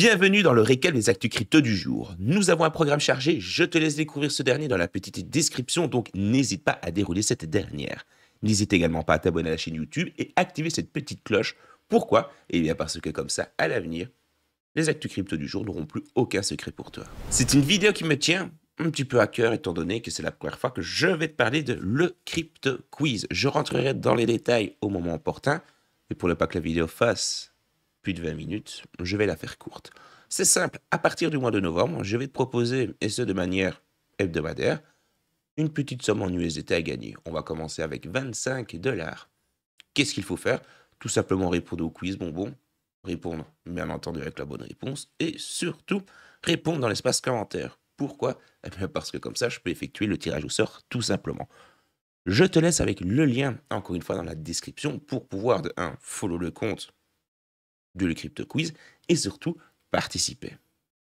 Bienvenue dans le récap des actus crypto du jour. Nous avons un programme chargé, je te laisse découvrir ce dernier dans la petite description, donc n'hésite pas à dérouler cette dernière. N'hésite également pas à t'abonner à la chaîne YouTube et activer cette petite cloche. Pourquoi Eh bien parce que comme ça, à l'avenir, les actus crypto du jour n'auront plus aucun secret pour toi. C'est une vidéo qui me tient un petit peu à cœur étant donné que c'est la première fois que je vais te parler de le crypto quiz. Je rentrerai dans les détails au moment opportun, mais pour ne pas que la vidéo fasse de 20 minutes, je vais la faire courte. C'est simple, à partir du mois de novembre, je vais te proposer, et ce de manière hebdomadaire, une petite somme en USDT à gagner. On va commencer avec 25 dollars. Qu'est-ce qu'il faut faire Tout simplement répondre au quiz bonbon, répondre bien entendu avec la bonne réponse, et surtout répondre dans l'espace commentaire. Pourquoi eh Parce que comme ça, je peux effectuer le tirage au sort tout simplement. Je te laisse avec le lien, encore une fois, dans la description pour pouvoir, de 1, follow le compte de le Crypto Quiz et surtout participer.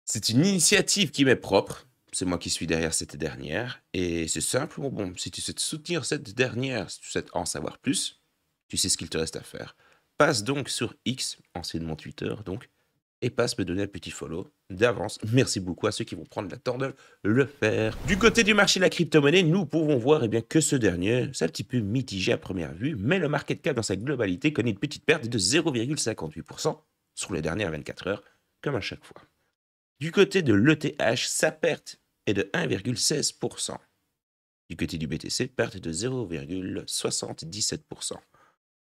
C'est une initiative qui m'est propre. C'est moi qui suis derrière cette dernière. Et c'est simple, bon, si tu souhaites soutenir cette dernière, si tu souhaites en savoir plus, tu sais ce qu'il te reste à faire. Passe donc sur X, anciennement Twitter, donc et passe me donner un petit follow d'avance. Merci beaucoup à ceux qui vont prendre la temps de le faire. Du côté du marché de la crypto-monnaie, nous pouvons voir eh bien, que ce dernier, c'est un petit peu mitigé à première vue, mais le market cap dans sa globalité connaît une petite perte de 0,58% sur les dernières 24 heures, comme à chaque fois. Du côté de l'ETH, sa perte est de 1,16%. Du côté du BTC, perte de 0,77%.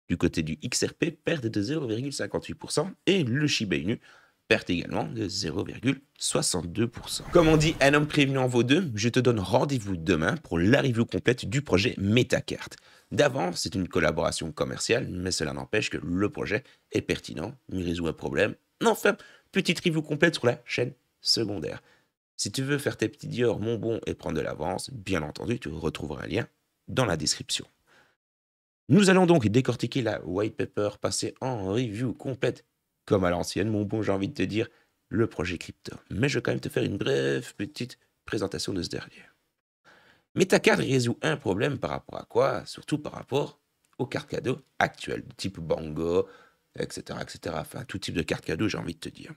Du côté du XRP, perte de 0,58%. Et le Shiba Inu, perte également de 0,62%. Comme on dit, un homme prévenu en vaut deux, je te donne rendez-vous demain pour la review complète du projet Metacart. D'avant, c'est une collaboration commerciale, mais cela n'empêche que le projet est pertinent, il résout un problème. Enfin, petite review complète sur la chaîne secondaire. Si tu veux faire tes petits diors, mon bon, et prendre de l'avance, bien entendu, tu retrouveras un lien dans la description. Nous allons donc décortiquer la white paper, passer en review complète comme à l'ancienne, mon bon, j'ai envie de te dire, le projet crypto. Mais je vais quand même te faire une brève petite présentation de ce dernier. MetaCard résout un problème par rapport à quoi Surtout par rapport aux cartes cadeaux actuelles, type Bango, etc., etc. Enfin, tout type de cartes cadeaux, j'ai envie de te dire.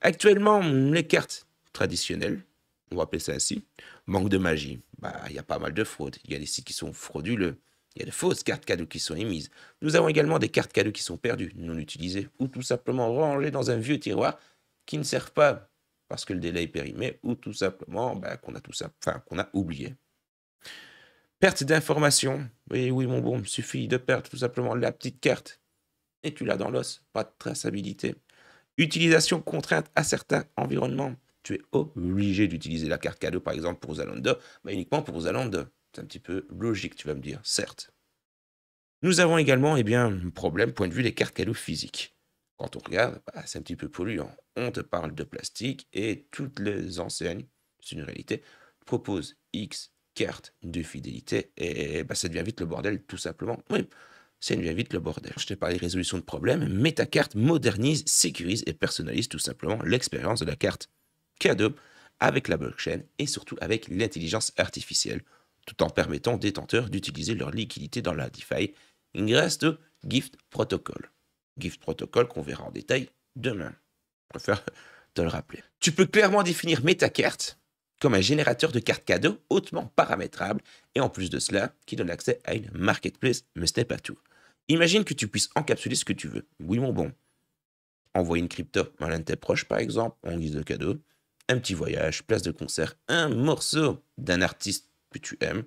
Actuellement, les cartes traditionnelles, on va appeler ça ainsi, manque de magie. Bah, il y a pas mal de fraudes. Il y a des sites qui sont frauduleux. Il de fausses cartes cadeaux qui sont émises. Nous avons également des cartes cadeaux qui sont perdues, non utilisées, ou tout simplement rangées dans un vieux tiroir qui ne servent pas parce que le délai est périmé, ou tout simplement bah, qu'on a tout enfin a oublié. Perte d'information. Oui, oui, mon bon, suffit de perdre tout simplement la petite carte. Et tu l'as dans l'os, pas de traçabilité. Utilisation contrainte à certains environnements. Tu es obligé d'utiliser la carte cadeau, par exemple, pour Zalando, mais bah, uniquement pour Zalando. C'est un petit peu logique, tu vas me dire, certes. Nous avons également eh bien, un problème point de vue des cartes cadeaux physiques. Quand on regarde, bah, c'est un petit peu polluant. On te parle de plastique et toutes les enseignes, c'est une réalité, proposent X cartes de fidélité et bah, ça devient vite le bordel, tout simplement. Oui, ça devient vite le bordel. Je t'ai parlé de résolution de problème, mais ta carte modernise, sécurise et personnalise tout simplement l'expérience de la carte cadeau avec la blockchain et surtout avec l'intelligence artificielle tout en permettant aux détenteurs d'utiliser leur liquidité dans la DeFi grâce au Gift Protocol. Gift Protocol qu'on verra en détail demain. Je préfère te le rappeler. Tu peux clairement définir MetaCart comme un générateur de cartes cadeaux hautement paramétrable et en plus de cela, qui donne accès à une marketplace, mais ce n'est pas tout. Imagine que tu puisses encapsuler ce que tu veux. Oui, mon bon. Envoyer une crypto à l'un de tes proches, par exemple, en guise de cadeau. Un petit voyage, place de concert, un morceau d'un artiste que tu aimes,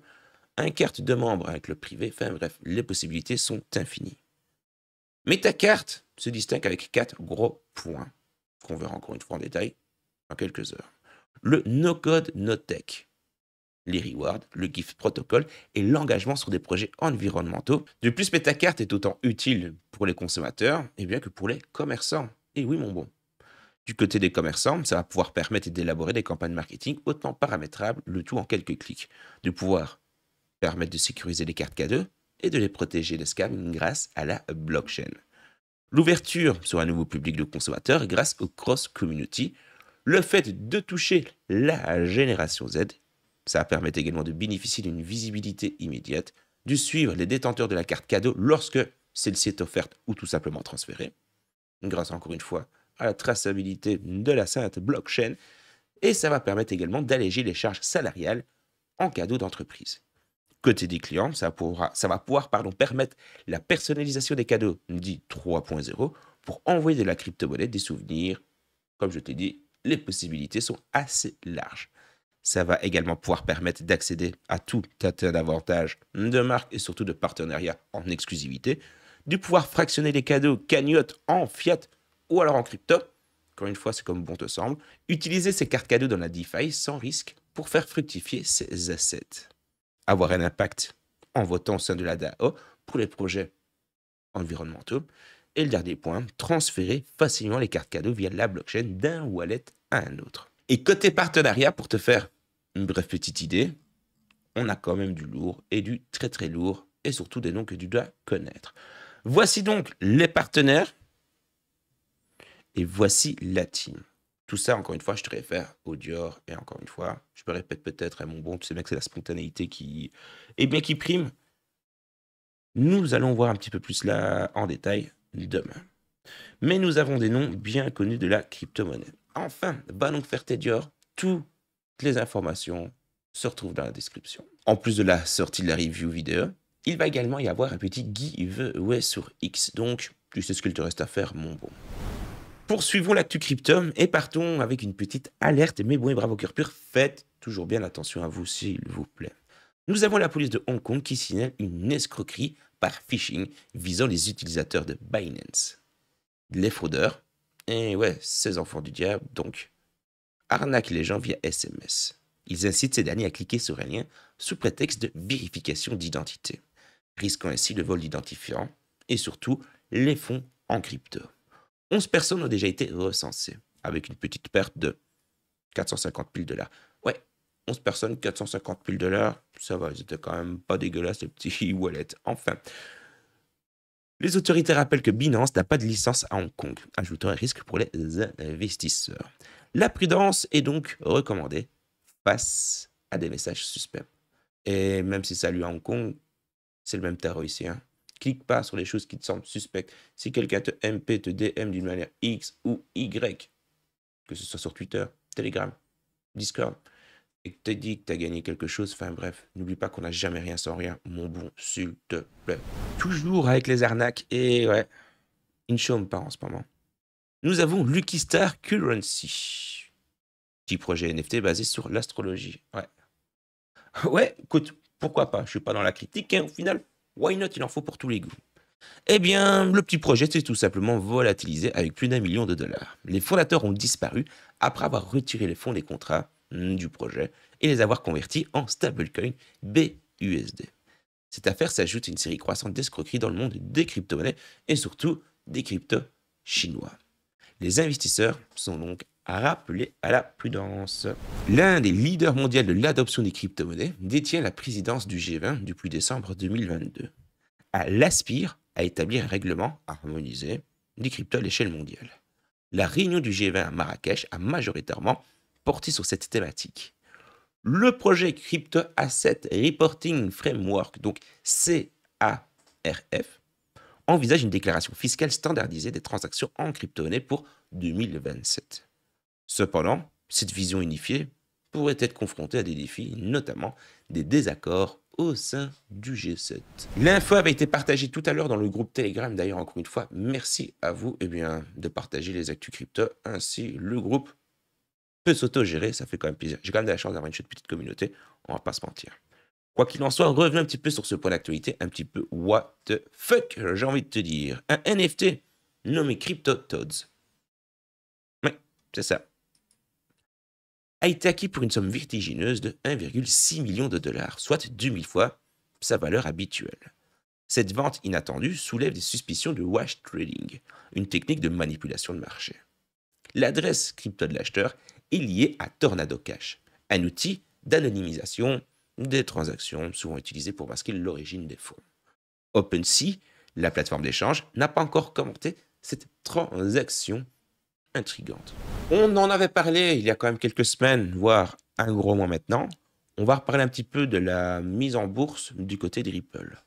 un carte de membre avec le privé, enfin bref, les possibilités sont infinies. Mais ta carte se distingue avec quatre gros points, qu'on verra encore une fois en détail dans quelques heures. Le no-code, no-tech, les rewards, le gift protocol et l'engagement sur des projets environnementaux. De plus, MetaCart est autant utile pour les consommateurs et eh bien que pour les commerçants. Et oui, mon bon. Du côté des commerçants, ça va pouvoir permettre d'élaborer des campagnes marketing hautement paramétrables, le tout en quelques clics, de pouvoir permettre de sécuriser les cartes cadeaux et de les protéger des scams grâce à la blockchain. L'ouverture sur un nouveau public de consommateurs grâce au cross-community, le fait de toucher la génération Z, ça va permet également de bénéficier d'une visibilité immédiate, de suivre les détenteurs de la carte cadeau lorsque celle-ci est offerte ou tout simplement transférée, grâce encore une fois à la traçabilité de la sainte blockchain et ça va permettre également d'alléger les charges salariales en cadeau d'entreprise. Côté des clients, ça, pourra, ça va pouvoir pardon, permettre la personnalisation des cadeaux dit 3.0 pour envoyer de la crypto-monnaie des souvenirs. Comme je t'ai dit, les possibilités sont assez larges. Ça va également pouvoir permettre d'accéder à tout un tas d'avantages de marques et surtout de partenariats en exclusivité, du pouvoir fractionner les cadeaux cagnotte en fiat ou alors en crypto, encore une fois, c'est comme bon te semble, utiliser ces cartes cadeaux dans la DeFi sans risque pour faire fructifier ses assets. Avoir un impact en votant au sein de la DAO pour les projets environnementaux. Et le dernier point, transférer facilement les cartes cadeaux via la blockchain d'un wallet à un autre. Et côté partenariat, pour te faire une brève petite idée, on a quand même du lourd et du très très lourd et surtout des noms que tu dois connaître. Voici donc les partenaires et voici la team. Tout ça, encore une fois, je te réfère au Dior. Et encore une fois, je me répéter peut-être, à mon bon, tu sais bien que c'est la spontanéité qui, eh bien, qui prime. Nous allons voir un petit peu plus là en détail demain. Mais nous avons des noms bien connus de la crypto-monnaie. Enfin, banon donc faire tes Dior. Toutes les informations se retrouvent dans la description. En plus de la sortie de la review vidéo, il va également y avoir un petit giveaway sur X. Donc, tu sais ce qu'il te reste à faire, mon bon. Poursuivons l'actu Cryptum et partons avec une petite alerte. Mais bon, et bravo cœur pur, faites toujours bien attention à vous, s'il vous plaît. Nous avons la police de Hong Kong qui signale une escroquerie par phishing visant les utilisateurs de Binance. Les fraudeurs, et ouais, ces enfants du diable, donc, arnaquent les gens via SMS. Ils incitent ces derniers à cliquer sur un lien sous prétexte de vérification d'identité, risquant ainsi le vol d'identifiants et surtout les fonds en crypto. 11 personnes ont déjà été recensées, avec une petite perte de 450 000 dollars. Ouais, 11 personnes, 450 000 dollars, ça va, c'était quand même pas dégueulasse le petit wallet. Enfin. Les autorités rappellent que Binance n'a pas de licence à Hong Kong, ajoutant un risque pour les investisseurs. La prudence est donc recommandée face à des messages suspects. Et même si ça lui à Hong Kong, c'est le même tarot ici. Hein clique pas sur les choses qui te semblent suspectes. Si quelqu'un te MP, te DM d'une manière X ou Y, que ce soit sur Twitter, Telegram, Discord, et que tu dit que tu as gagné quelque chose, enfin bref, n'oublie pas qu'on n'a jamais rien sans rien, mon bon, s'il te plaît. Toujours avec les arnaques, et ouais, une show pas en ce moment. Nous avons Lucky Star Currency, petit projet NFT basé sur l'astrologie. Ouais. Ouais, écoute, pourquoi pas, je suis pas dans la critique, hein, au final, Why not Il en faut pour tous les goûts. Eh bien, le petit projet s'est tout simplement volatilisé avec plus d'un million de dollars. Les fondateurs ont disparu après avoir retiré les fonds des contrats hmm, du projet et les avoir convertis en stablecoin BUSD. Cette affaire s'ajoute à une série croissante d'escroqueries dans le monde des crypto-monnaies et surtout des cryptos chinois. Les investisseurs sont donc a rappelé à la prudence. L'un des leaders mondiaux de l'adoption des crypto-monnaies détient la présidence du G20 depuis décembre 2022. Elle aspire à établir un règlement harmonisé des cryptos à l'échelle mondiale. La réunion du G20 à Marrakech a majoritairement porté sur cette thématique. Le projet Crypto Asset Reporting Framework, donc CARF, envisage une déclaration fiscale standardisée des transactions en crypto-monnaie pour 2027. Cependant, cette vision unifiée pourrait être confrontée à des défis, notamment des désaccords au sein du G7. L'info avait été partagée tout à l'heure dans le groupe Telegram. D'ailleurs, encore une fois, merci à vous eh bien, de partager les actus crypto. Ainsi, le groupe peut s'auto-gérer. Ça fait quand même plaisir. J'ai quand même la chance d'avoir une petite communauté. On va pas se mentir. Quoi qu'il en soit, revenons un petit peu sur ce point d'actualité. Un petit peu what the fuck, j'ai envie de te dire. Un NFT nommé Crypto Toads. Oui, c'est ça a été acquis pour une somme vertigineuse de 1,6 million de dollars, soit 2000 fois sa valeur habituelle. Cette vente inattendue soulève des suspicions de wash trading, une technique de manipulation de marché. L'adresse crypto de l'acheteur est liée à Tornado Cash, un outil d'anonymisation des transactions souvent utilisé pour masquer l'origine des fonds. OpenSea, la plateforme d'échange, n'a pas encore commenté cette transaction intrigante. On en avait parlé il y a quand même quelques semaines, voire un gros mois maintenant. On va reparler un petit peu de la mise en bourse du côté de Ripple.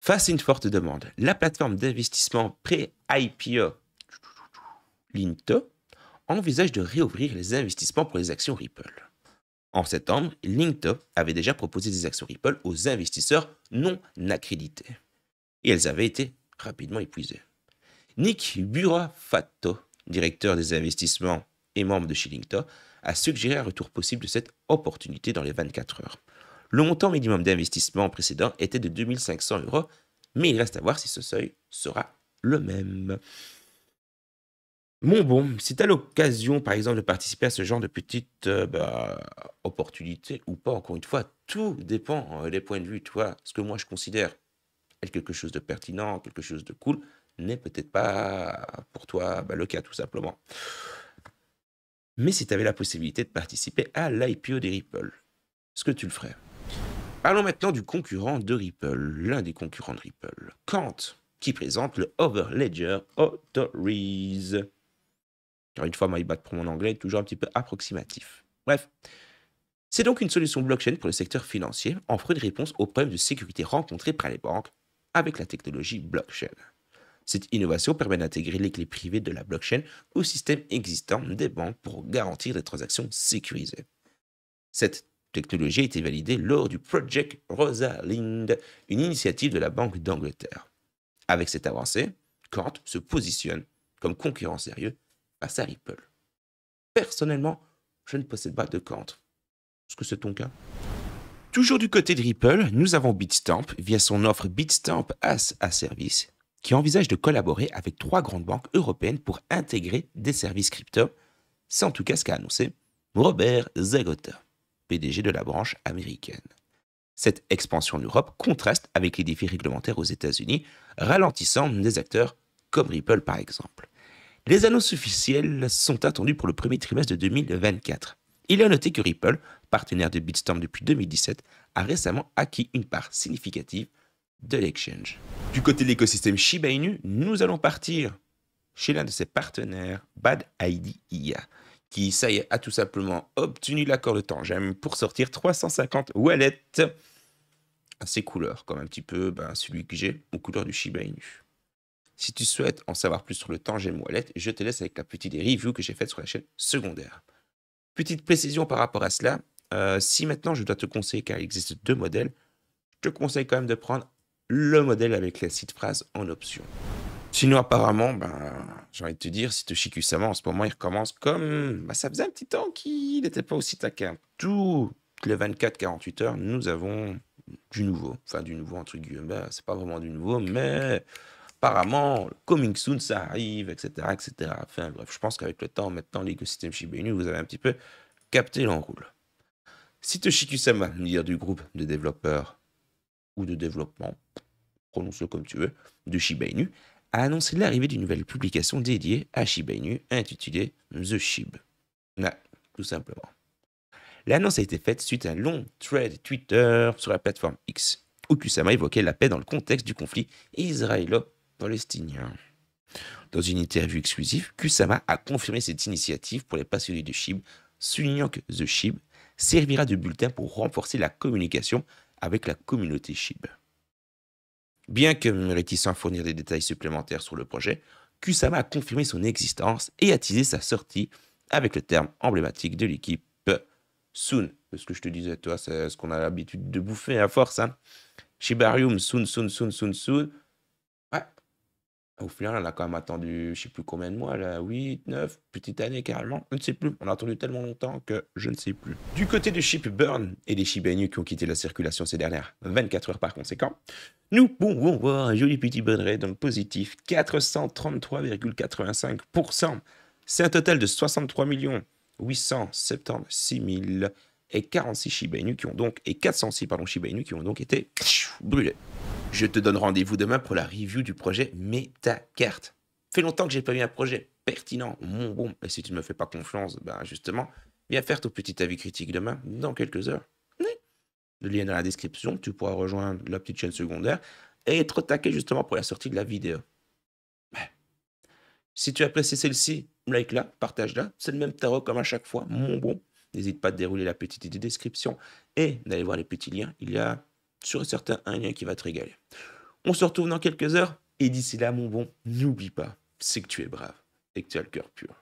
Face à une forte demande, la plateforme d'investissement pré-IPO Linto envisage de réouvrir les investissements pour les actions Ripple. En septembre, Linkto avait déjà proposé des actions Ripple aux investisseurs non accrédités. Et elles avaient été rapidement épuisées. Nick Burafato, directeur des investissements et membre de Shillington, a suggéré un retour possible de cette opportunité dans les 24 heures. Le montant minimum d'investissement précédent était de 2500 euros, mais il reste à voir si ce seuil sera le même. Mon bon, si tu as l'occasion, par exemple, de participer à ce genre de petite opportunités, euh, bah, opportunité ou pas, encore une fois, tout dépend euh, des points de vue. Toi, ce que moi je considère être quelque chose de pertinent, quelque chose de cool, n'est peut-être pas pour toi bah, le cas tout simplement. Mais si tu avais la possibilité de participer à l'IPO des Ripple, est-ce que tu le ferais Parlons maintenant du concurrent de Ripple, l'un des concurrents de Ripple, Kant, qui présente le Overledger Authorize. Encore une fois, my bad pour mon anglais toujours un petit peu approximatif. Bref, c'est donc une solution blockchain pour le secteur financier, en offre une réponse aux problèmes de sécurité rencontrés par les banques avec la technologie blockchain. Cette innovation permet d'intégrer les clés privées de la blockchain au système existant des banques pour garantir des transactions sécurisées. Cette technologie a été validée lors du Project Rosalind, une initiative de la Banque d'Angleterre. Avec cette avancée, Kant se positionne comme concurrent sérieux face à Ripple. Personnellement, je ne possède pas de Kant. Est-ce que c'est ton cas Toujours du côté de Ripple, nous avons Bitstamp via son offre Bitstamp as a service qui envisage de collaborer avec trois grandes banques européennes pour intégrer des services crypto. C'est en tout cas ce qu'a annoncé Robert Zagota, PDG de la branche américaine. Cette expansion en Europe contraste avec les défis réglementaires aux États-Unis, ralentissant des acteurs comme Ripple par exemple. Les annonces officielles sont attendues pour le premier trimestre de 2024. Il est à noter que Ripple, partenaire de Bitstamp depuis 2017, a récemment acquis une part significative de l'exchange. Du côté de l'écosystème Shiba Inu, nous allons partir chez l'un de ses partenaires, Bad IDIA, qui, ça y est, a tout simplement obtenu l'accord de temps j'aime pour sortir 350 wallets à ses couleurs, comme un petit peu ben, celui que j'ai aux couleurs du Shiba Inu. Si tu souhaites en savoir plus sur le Tangem Wallet, je te laisse avec la petite review que j'ai faite sur la chaîne secondaire. Petite précision par rapport à cela, euh, si maintenant je dois te conseiller car il existe deux modèles, je te conseille quand même de prendre le modèle avec la site phrase en option. Sinon, apparemment, ben, j'ai envie de te dire, Satoshi Kusama, en ce moment, il recommence comme... Ben, ça faisait un petit temps qu'il n'était pas aussi taquin. Tout les 24-48 heures, nous avons du nouveau. Enfin, du nouveau, entre guillemets, ben, c'est pas vraiment du nouveau, mais apparemment, coming soon, ça arrive, etc., etc. Enfin, bref, je pense qu'avec le temps, maintenant, l'écosystème Shiba Inu, vous avez un petit peu capté l'enroule. Satoshi Kusama, leader du groupe de développeurs ou de développement, prononce-le comme tu veux, de Shiba Inu, a annoncé l'arrivée d'une nouvelle publication dédiée à Shiba Inu intitulée The Shib. Na, tout simplement. L'annonce a été faite suite à un long thread Twitter sur la plateforme X, où Kusama évoquait la paix dans le contexte du conflit israélo-palestinien. Dans une interview exclusive, Kusama a confirmé cette initiative pour les passionnés de Shib, soulignant que The Shib servira de bulletin pour renforcer la communication avec la communauté SHIB. Bien que réticent à fournir des détails supplémentaires sur le projet, Kusama a confirmé son existence et a teasé sa sortie avec le terme emblématique de l'équipe Soon. Ce que je te disais, toi, c'est ce qu'on a l'habitude de bouffer à force. Hein. Shibarium, Soon, Soon, Soon, Soon, Soon. Au final, on a quand même attendu, je ne sais plus combien de mois, là, 8, 9, petite année carrément, je ne sais plus. On a attendu tellement longtemps que je ne sais plus. Du côté de burn et des Shiba qui ont quitté la circulation ces dernières 24 heures par conséquent, nous pouvons voir un joli petit burn rate donc positif, 433,85%. C'est un total de 63 876 000 et 46 Shiba qui ont donc et 406 pardon Shiba Inu qui ont donc été brûlés. Je te donne rendez-vous demain pour la review du projet MetaCart. Fait longtemps que j'ai pas eu un projet pertinent, mon bon. Et si tu ne me fais pas confiance, ben justement, viens faire ton petit avis critique demain dans quelques heures. Le lien dans la description, tu pourras rejoindre la petite chaîne secondaire et être taqué justement pour la sortie de la vidéo. Si tu as apprécié celle-ci, like là, partage-la. C'est le même tarot comme à chaque fois, mon bon. N'hésite pas à dérouler la petite description et d'aller voir les petits liens. Il y a sur certains un lien qui va te régaler. On se retrouve dans quelques heures. Et d'ici là, mon bon, n'oublie pas, c'est que tu es brave et que tu as le cœur pur.